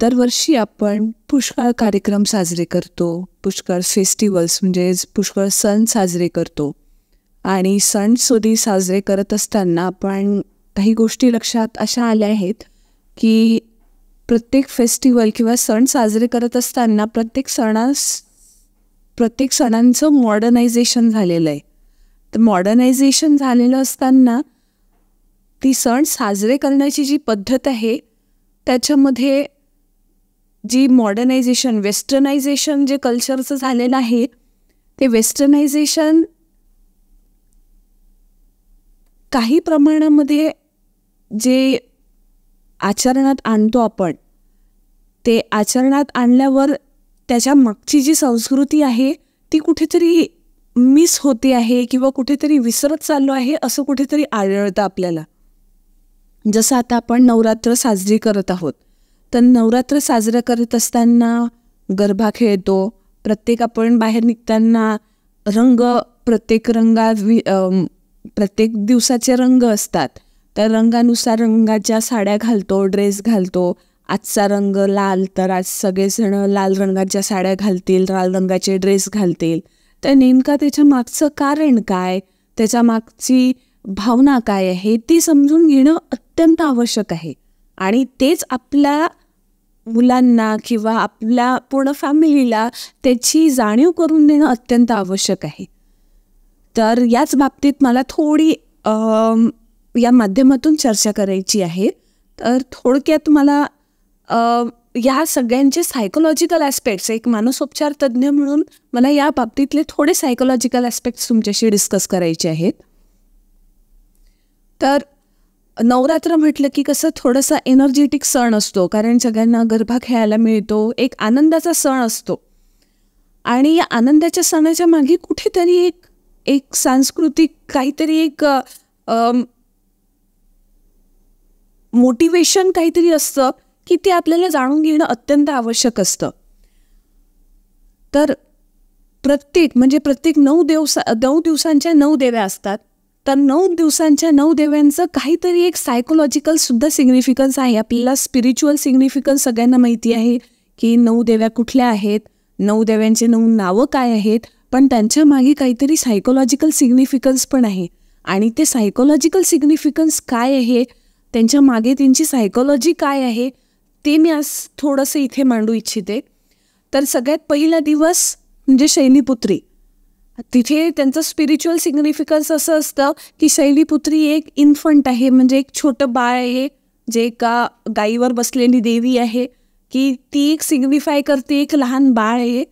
दरवर्षी आपण पुष्कळ कार्यक्रम साजरे करतो पुष्कळ फेस्टिवल्स म्हणजेच पुष्कळ सण साजरे करतो आणि सण साजरे करत असताना आपण काही गोष्टी लक्षात अशा आल्या आहेत की प्रत्येक फेस्टिवल किंवा सण साजरे करत असताना प्रत्येक सणास प्रत्येक सणांचं मॉडर्नायझेशन झालेलं आहे तर मॉडर्नायझेशन झालेलं असताना ती सण साजरे करण्याची जी पद्धत आहे त्याच्यामध्ये जी मॉडर्नायझेशन वेस्टर्नायझेशन जे कल्चरचं झालेलं आहे ते वेस्टर्नायझेशन काही प्रमाणामध्ये जे आचरणात आणतो आपण ते आचरणात आणल्यावर त्याच्या मागची जी संस्कृती आहे ती कुठेतरी मिस होते आहे किंवा कुठेतरी विसरत चाललो आहे असं कुठेतरी आढळतं आपल्याला जसं आता आपण नवरात्र साजरी करत आहोत तर नवरात्र साजरं करत असताना गरबा खेळतो प्रत्येक आपण बाहेर निघताना रंग प्रत्येक रंगा प्रत्येक दिवसाचे रंग असतात त्या रंगानुसार रंगाच्या साड्या घालतो ड्रेस घालतो आजचा रंग लाल तर आज सगळेजण लाल रंगाच्या साड्या घालतील लाल रंगाचे ड्रेस घालतील तर नेमका त्याच्या मागचं कारण काय त्याच्या मागची भावना काय आहे ती समजून घेणं अत्यंत आवश्यक आहे आणि तेच आपल्या मुलांना किंवा आपल्या पूर्ण फॅमिलीला त्याची जाणीव करून देणं अत्यंत आवश्यक आहे तर याच बाबतीत मला थोडी या माध्यमातून चर्चा करायची आहे तर थोडक्यात मला या सगळ्यांचे सायकोलॉजिकल ॲस्पेक्ट्स एक मानसोपचार तज्ज्ञ म्हणून मला या बाबतीतले थोडे सायकोलॉजिकल ॲस्पेक्ट्स तुमच्याशी डिस्कस करायचे आहेत तर नवरात्र म्हटलं की कसं थोडासा एनर्जेटिक सण असतो कारण सगळ्यांना गरबा खेळायला मिळतो एक आनंदाचा सण असतो आणि या आनंदाच्या सणाच्या मागे कुठेतरी एक एक सांस्कृतिक काहीतरी एक मोटिवेशन काहीतरी असतं की ते आपल्याला जाणून घेणं अत्यंत आवश्यक असतं तर प्रत्येक म्हणजे प्रत्येक नऊ दिवसा नऊ दिवसांच्या नऊ देव्या असतात तर नऊ दिवसांच्या नऊ देव्यांचं काहीतरी एक सायकोलॉजिकल सुद्धा सिग्निफिकन्स आहे आपल्याला स्पिरिच्युअल सिग्निफिकन्स सगळ्यांना माहिती आहे की नऊ देव्या कुठल्या आहेत नऊ देव्यांचे नऊ नावं काय आहेत पण त्यांच्या मागे काहीतरी सायकोलॉजिकल सिग्निफिकन्स पण आहे आणि ते सायकोलॉजिकल सिग्निफिकन्स काय आहे त्यांच्या मागे त्यांची सायकोलॉजी काय आहे ते मी आज थोडंसं इथे मांडू इच्छिते तर सगळ्यात पहिला दिवस म्हणजे शैनीपुत्री तिथे त्यांचं स्पिरिच्युअल सिग्निफिकन्स असं असतं की शैलीपुत्री एक इन्फंट आहे म्हणजे एक छोटं बाळ आहे जे एका गाईवर बसलेली देवी आहे की ती एक सिग्निफाय करते एक लहान बाळ आहे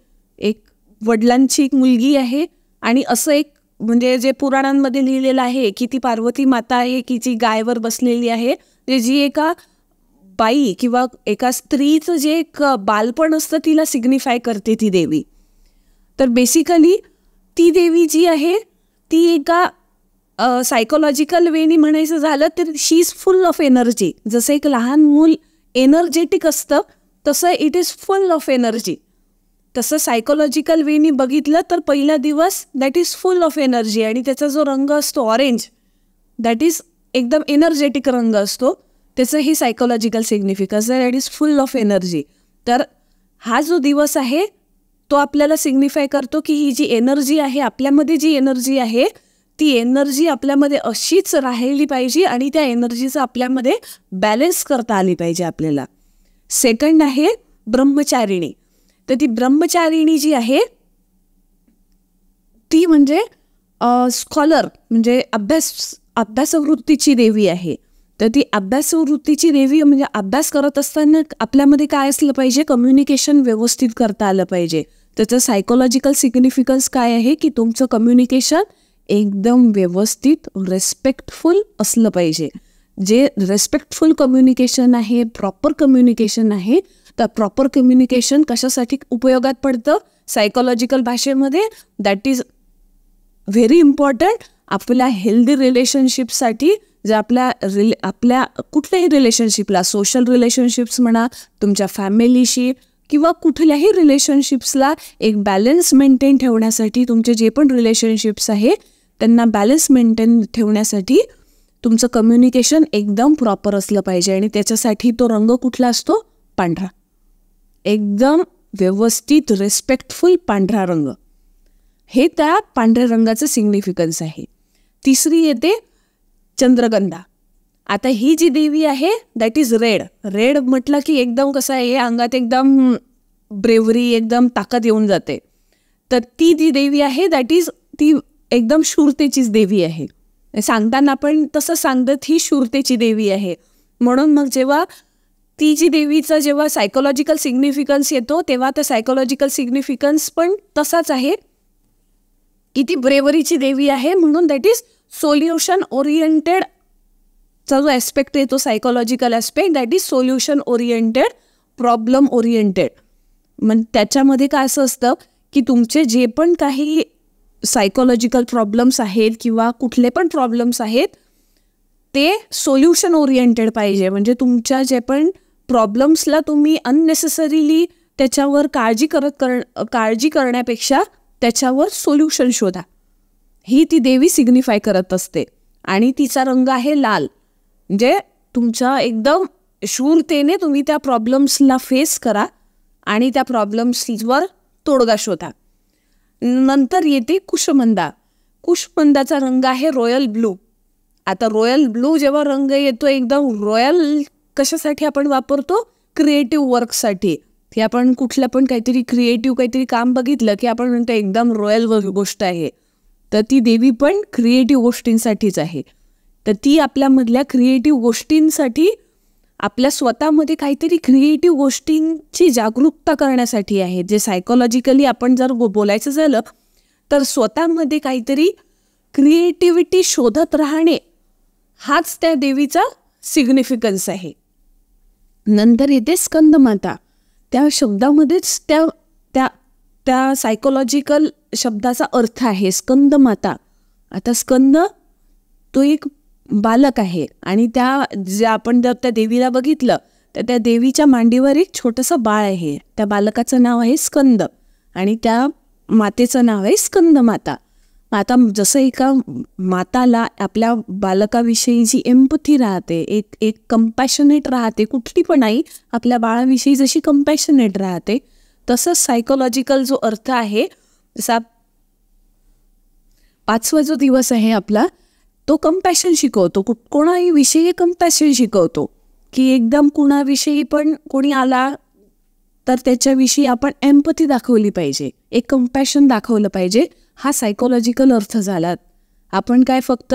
एक वडिलांची एक मुलगी आहे आणि असं एक म्हणजे जे पुराणांमध्ये लिहिलेलं आहे की ती पार्वती माता आहे की जी गायवर बसलेली आहे जे जी एका बाई किंवा एका स्त्रीचं जे एक बालपण असतं तिला सिग्निफाय करते ती देवी तर बेसिकली ती देवी जी आहे ती एका सायकोलॉजिकल वेनी म्हणायचं झालं तर she is full of energy जसं एक लहान मूल एनर्जेटिक असतं तसं it is full of energy तसं सायकोलॉजिकल वेनी बघितलं तर पहिला दिवस that is full of energy आणि त्याचा जो रंग असतो ऑरेंज दॅट इज एकदम एनर्जेटिक रंग असतो त्याचं हे psychological significance that is full of energy तर हा जो दिवस आहे तो आपल्याला सिग्निफाय करतो की ही जी एनर्जी आहे आपल्यामध्ये जी एनर्जी आहे ती एनर्जी आपल्यामध्ये अशीच राहिली पाहिजे आणि त्या एनर्जीचं आपल्यामध्ये बॅलेन्स करता आली पाहिजे आपल्याला सेकंड आहे ब्रह्मचारिणी तर ती ब्रह्मचारिणी जी आहे ती म्हणजे स्कॉलर म्हणजे अभ्यास अभ्यासवृत्तीची देवी आहे तर ती अभ्यासवृत्तीची देवी म्हणजे अभ्यास करत असताना आपल्यामध्ये काय असलं पाहिजे कम्युनिकेशन व्यवस्थित करता आलं पाहिजे त्याचं सायकोलॉजिकल सिग्निफिकन्स काय आहे की तुमचं कम्युनिकेशन एकदम व्यवस्थित रेस्पेक्टफुल असलं पाहिजे जे रेस्पेक्टफुल कम्युनिकेशन आहे प्रॉपर कम्युनिकेशन आहे तर प्रॉपर कम्युनिकेशन कशासाठी उपयोगात पडतं सायकोलॉजिकल भाषेमध्ये दॅट इज व्हेरी इम्पॉर्टंट आपल्या हेल्दी रिलेशनशिपसाठी जे आपल्या रिले आपल्या कुठल्याही रिलेशनशिपला सोशल रिलेशनशिप्स म्हणा तुमच्या फॅमिलीशी किंवा कुठल्याही रिलेशनशिप्सला एक बॅलन्स मेंटेन ठेवण्यासाठी तुमचे जे पण रिलेशनशिप्स आहे त्यांना बॅलन्स मेंटेन ठेवण्यासाठी तुमचं कम्युनिकेशन एकदम प्रॉपर असलं पाहिजे आणि त्याच्यासाठी तो रंग कुठला असतो पांढरा एकदम व्यवस्थित रेस्पेक्टफुल पांढरा रंग हे त्या पांढऱ्या रंगाचं सिग्निफिकन्स आहे तिसरी येते चंद्रगंधा आता ही जी देवी आहे दॅट इज रेड रेड म्हटलं की एकदम कसं आहे अंगात एकदम ब्रेवरी एकदम ताकद येऊन जाते तर ती जी देवी आहे दॅट इज ती एकदम शूरतेचीच देवी आहे सांगताना पण तसं सांगत ही शूरतेची देवी आहे म्हणून मग जेव्हा ती जी देवीचं जेव्हा सायकोलॉजिकल सिग्निफिकन्स येतो तेव्हा तर सायकोलॉजिकल सिग्निफिकन्स पण तसाच आहे की ती ब्रेवरीची देवी आहे म्हणून दॅट इज सोल्युशन ओरिएंटेड चा जो ॲस्पेक्ट येतो psychological aspect that is solution oriented problem oriented मग त्याच्यामध्ये काय असं असतं की तुमचे जे पण काही सायकोलॉजिकल प्रॉब्लेम्स आहेत किंवा कुठले पण प्रॉब्लेम्स आहेत ते सोल्युशन ओरिएंटेड पाहिजे म्हणजे तुमच्या जे पण प्रॉब्लेम्सला तुम्ही अननेसेसरीली त्याच्यावर काळजी करत कर काळजी करण्यापेक्षा त्याच्यावर सोल्युशन शोधा ही ती देवी सिग्निफाय करत असते आणि तिचा रंग आहे लाल म्हणजे तुमच्या एकदम शूरतेने तुम्ही त्या प्रॉब्लेम्सला फेस करा आणि त्या प्रॉब्लेम्सवर तोडगा शोधा नंतर येते कुशमंदा कुशमंदाचा रंग आहे रॉयल ब्लू आता रॉयल ब्लू जेव्हा रंग येतो एकदम रॉयल कशासाठी आपण वापरतो क्रिएटिव्ह वर्कसाठी की आपण कुठलं पण काहीतरी क्रिएटिव्ह काहीतरी काम बघितलं की आपण म्हणतो एकदम रॉयल गोष्ट आहे तर ती देवी पण क्रिएटिव्ह गोष्टींसाठीच आहे तर ती आपल्यामधल्या क्रिएटिव्ह गोष्टींसाठी आपल्या स्वतःमध्ये काहीतरी क्रिएटिव्ह गोष्टींची जागरूकता करण्यासाठी आहे जे सायकोलॉजिकली आपण जर बोलायचं झालं तर स्वतःमध्ये काहीतरी क्रिएटिव्हिटी शोधत राहणे हाच त्या देवीचा सिग्निफिकन्स आहे नंतर येते स्कंदमाता त्या शब्दामध्येच त्या त्या त्या सायकोलॉजिकल शब्दाचा अर्थ आहे स्कंदमाता आता स्कंद तो एक बालक आहे आणि त्या जे आपण जर त्या देवीला बघितलं तर त्या देवीच्या मांडीवर एक छोटंसं बाळ आहे त्या बालकाचं नाव आहे स्कंद आणि त्या मातेचं नाव आहे स्कंद माता आता जसं एका माताला आपल्या बालकाविषयी जी एम्पथी राहते एक एक कंपॅशनेट राहते कुठली पण आई आपल्या बाळाविषयी जशी कंपॅशनेट राहते तसंच सायकोलॉजिकल जो अर्थ आहे जसा पाचवा जो दिवस आहे आपला तो कम्पॅशन शिकवतो कोणाही विषयी कम्पॅशन शिकवतो की एकदम कुणाविषयी पण कोणी आला तर त्याच्याविषयी आपण एम्पथी दाखवली पाहिजे एक कम्पॅशन दाखवलं पाहिजे हा सायकोलॉजिकल अर्थ झाला आपण काय फक्त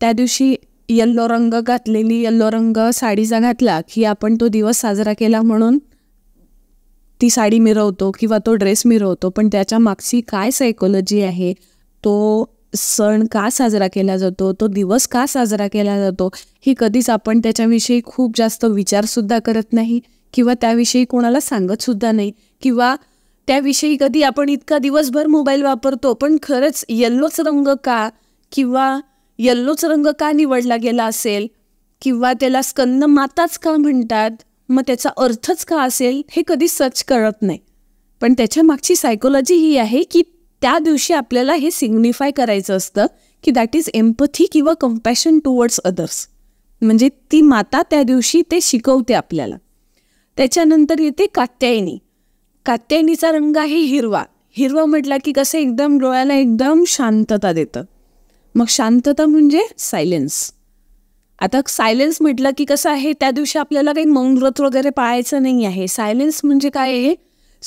त्या दिवशी यल्लो रंग घातलेली यल्लो रंग साडीचा घातला की आपण तो दिवस साजरा केला म्हणून ती साडी मिरवतो किंवा तो ड्रेस मिरवतो पण त्याच्या मागची काय सायकोलॉजी आहे तो सण का साजरा केला जातो तो दिवस का साजरा केला जातो हे कधीच आपण त्याच्याविषयी खूप जास्त विचारसुद्धा करत नाही किंवा त्याविषयी कोणाला सांगतसुद्धा नाही किंवा त्याविषयी कधी आपण इतका दिवसभर मोबाईल वापरतो पण खरंच यल्लोच रंग का किंवा यल्लोच रंग का निवडला गेला असेल किंवा त्याला स्कंद माताच का म्हणतात मग त्याचा अर्थच का असेल हे कधी सर्च करत नाही पण त्याच्या मागची सायकोलॉजी ही आहे की त्या दिवशी आपल्याला हे सिग्निफाय करायचं असतं की दॅट इज एम्पथी किंवा कम्पॅशन टुवर्ड्स अदर्स म्हणजे ती माता त्या दिवशी ते शिकवते आपल्याला त्याच्यानंतर येते कात्यायनी कात्यायनीचा रंग आहे हिरवा हिरवा म्हटला की कसं एकदम डोळ्याला एकदम शांतता देतं मग शांतता म्हणजे सायलेन्स आता सायलेन्स म्हटलं की कसं आहे त्या दिवशी आपल्याला काही मौन व्रत वगैरे पाळायचं नाही आहे सायलेन्स म्हणजे काय आहे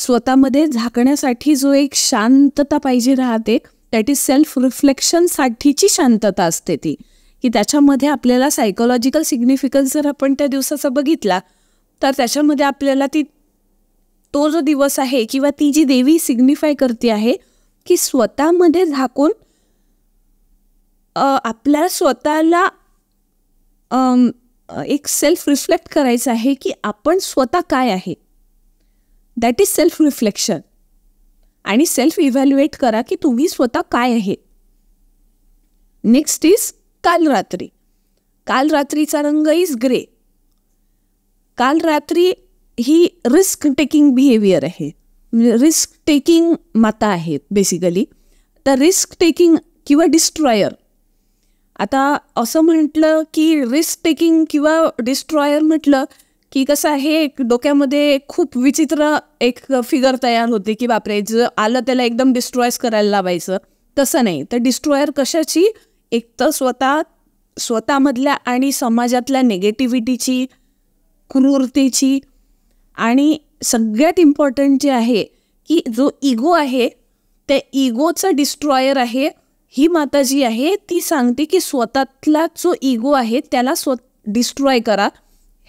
स्वतःमध्ये झाकण्यासाठी जो एक शांतता पाहिजे राहते दॅट इज सेल्फ रिफ्लेक्शनसाठीची शांतता असते ती की त्याच्यामध्ये आपल्याला सायकोलॉजिकल सिग्निफिकन्स जर आपण त्या दिवसाचा बघितला तर त्याच्यामध्ये आपल्याला ती तो जो दिवस आहे किंवा ती जी देवी सिग्निफाय करते आहे की स्वतःमध्ये झाकून आपल्या स्वतःला एक सेल्फ रिफ्लेक्ट करायचं आहे की आपण स्वतः काय आहे दॅट इज सेल्फ रिफ्लेक्शन आणि सेल्फ इव्हॅल्युएट करा की तुम्ही स्वतः काय आहे नेक्स्ट इज काल रात्री काल रात्रीचा रंग इज ग्रे काल रात्री ही रिस्क टेकिंग बिहेवियर आहे रिस्क म्हणजे टेकिंग माता आहेत बेसिकली तर रिस्क टेकिंग किंवा डिस्ट्रॉयर आता असं म्हटलं की रिस्क टेकिंग किंवा डिस्ट्रॉयर म्हटलं की कसं आहे डोक्यामध्ये खूप विचित्र एक फिगर तयार होते की बापरे जर आलं त्याला एकदम डिस्ट्रॉयस करायला लावायचं तसं नाही तर डिस्ट्रॉयर कशाची एक तर स्वतः स्वतःमधल्या आणि समाजातल्या नेगेटिव्हिटीची क्रूरतेची आणि सगळ्यात इम्पॉर्टंट जे आहे की जो इगो आहे त्या इगोचं डिस्ट्रॉयर आहे ही माता जी आहे ती सांगते की स्वतःतला जो इगो आहे त्याला स्व डिस्ट्रॉय करा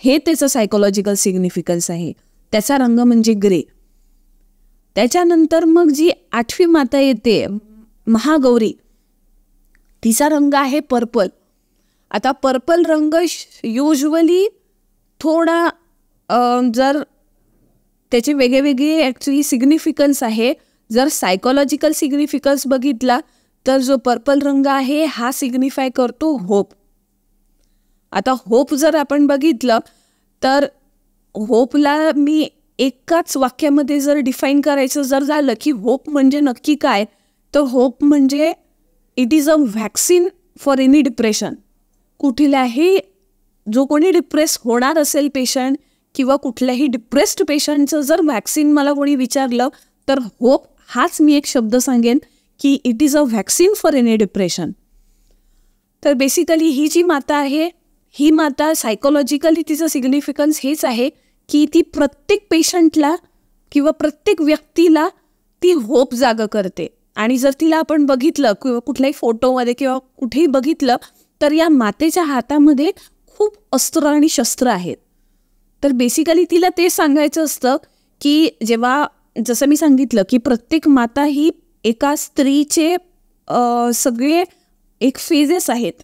हे त्याचं सायकोलॉजिकल सिग्निफिकन्स आहे त्याचा रंग म्हणजे ग्रे त्याच्यानंतर मग जी आठवी माता येते महागौरी तिचा रंग आहे पर्पल आता पर्पल रंग युजली थोडा जर त्याचे वेगळेवेगळे ॲक्च्युली सिग्निफिकन्स आहे जर सायकोलॉजिकल सिग्निफिकन्स बघितला तर जो पर्पल रंग आहे हा सिग्निफाय करतो होप आता होप जर आपण बघितलं तर होपला मी एकाच वाक्यामध्ये जर डिफाईन करायचं जर झालं की होप म्हणजे नक्की काय तर होप म्हणजे it is a vaccine for any depression कुठल्याही जो कोणी डिप्रेस होणार असेल पेशंट किंवा कुठल्याही डिप्रेस्ड पेशंटचं जर व्हॅक्सिन मला कोणी विचारलं तर होप हाच मी एक शब्द सांगेन की it is a vaccine for any depression तर बेसिकली ही जी माता आहे ही माता सायकोलॉजिकली तिचं सिग्निफिकन्स हेच आहे की ती प्रत्येक पेशंटला किंवा प्रत्येक व्यक्तीला ती होप जाग करते आणि जर तिला आपण बघितलं किंवा कुठल्याही फोटोमध्ये किंवा कुठेही बघितलं तर या मातेच्या हातामध्ये खूप अस्त्र आणि शस्त्र आहेत तर बेसिकली तिला ते सांगायचं असतं की जेव्हा जसं मी सांगितलं की प्रत्येक माता ही एका स्त्रीचे सगळे एक फेजेस आहेत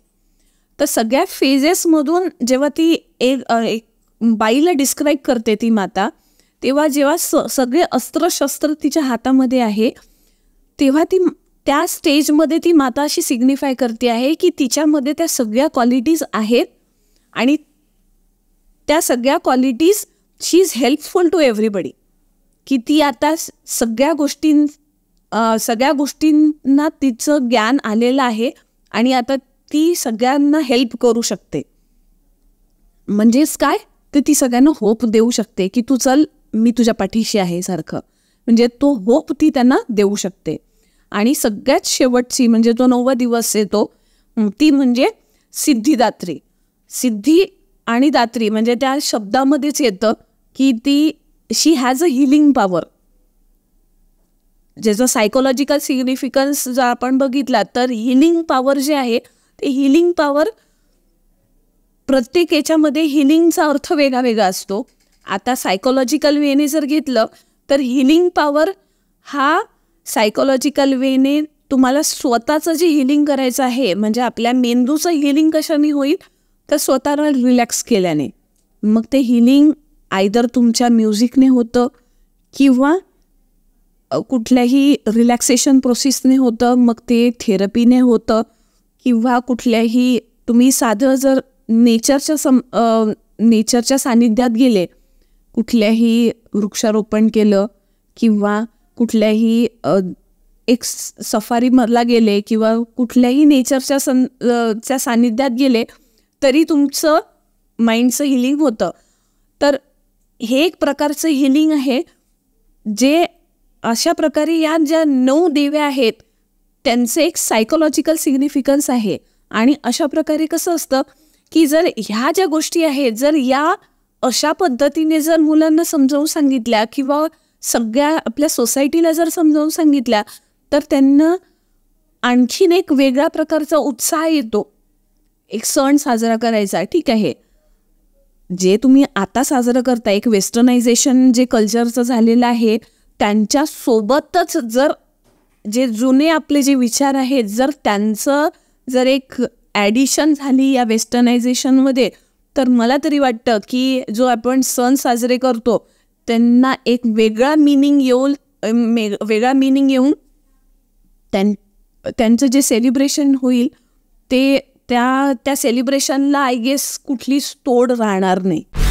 तर सगळ्या फेजेसमधून जेव्हा ती एक बाईला डिस्क्राईब करते ती माता तेव्हा जेव्हा स सगळे अस्त्रशस्त्र तिच्या हातामध्ये आहे तेव्हा ती त्या स्टेजमध्ये ती माता अशी सिग्निफाय करते आहे की तिच्यामध्ये त्या सगळ्या क्वालिटीज आहेत आणि त्या सगळ्या qualities she is helpful to everybody की ती आता सगळ्या गोष्टीं सगळ्या गोष्टींना तिचं ज्ञान आलेलं आहे आणि आता ती सगळ्यांना हेल्प करू शकते म्हणजेच काय तर ती सगळ्यांना होप देऊ शकते की तू चल मी तुझ्या पाठीशी आहे सारखं म्हणजे तो होप ती त्यांना देऊ शकते आणि सगळ्यात शेवटची म्हणजे जो नववा दिवस येतो ती म्हणजे सिद्धिदात्री सिद्धी आणि दात्री म्हणजे त्या शब्दामध्येच येतं की ती she has a healing power ज्याचं सायकोलॉजिकल सिग्निफिकन्स जर आपण बघितला तर हिलिंग पॉवर जे आहे ते हिलिंग पॉवर प्रत्येक याच्यामध्ये हिलिंगचा अर्थ वेगळा वेगळा असतो आता सायकोलॉजिकल वेने जर घेतलं तर हिलिंग पॉवर हा सायकोलॉजिकल वेने तुम्हाला स्वतःचं जे हिलिंग करायचं आहे म्हणजे आपल्या मेंदूचं हिलिंग कशाने होईल तर स्वतःला रिलॅक्स केल्याने मग ते हिलिंग आयदर तुमच्या म्युझिकने होतं किंवा कुठल्याही रिलॅक्सेशन प्रोसेसने होतं मग ते थेरपीने होतं किंवा कुठल्याही तुम्ही साधं जर नेचरच्या सम नेचरच्या सानिध्यात गेले कुठल्याही वृक्षारोपण केलं किंवा कुठल्याही एक सफारीमधला गेले किंवा कुठल्याही नेचरच्या सं च्या सानिध्यात गेले तरी तुमचं माइंडचं हिलिंग होतं तर हे एक प्रकारचं हिलिंग आहे जे अशा प्रकारे या ज्या नऊ देव्या आहेत त्यांचं एक सायकोलॉजिकल सिग्निफिकन्स आहे आणि अशा प्रकारे कसं असतं की जर ह्या ज्या गोष्टी आहेत जर या अशा पद्धतीने जर मुलांना समजावून सांगितल्या किंवा सगळ्या आपल्या सोसायटीला जर समजावून सांगितल्या तर त्यांना आणखीन एक वेगळ्या प्रकारचा उत्साह येतो एक सण साजरा करायचा ठीक आहे जे तुम्ही आता साजरं करता एक वेस्टर्नायझेशन जे कल्चरचं झालेलं आहे त्यांच्यासोबतच जर जे जुने आपले जे विचार आहेत जर त्यांचं जर एक ॲडिशन झाली या वेस्टर्नायझेशनमध्ये तर मला तरी वाटतं की जो आपण सण साजरे करतो त्यांना एक वेगळा मिनिंग येऊन वेगळा मिनिंग येऊन त्यां त्यांचं जे सेलिब्रेशन होईल ते त्या त्या सेलिब्रेशनला आय गेस कुठलीच तोड राहणार नाही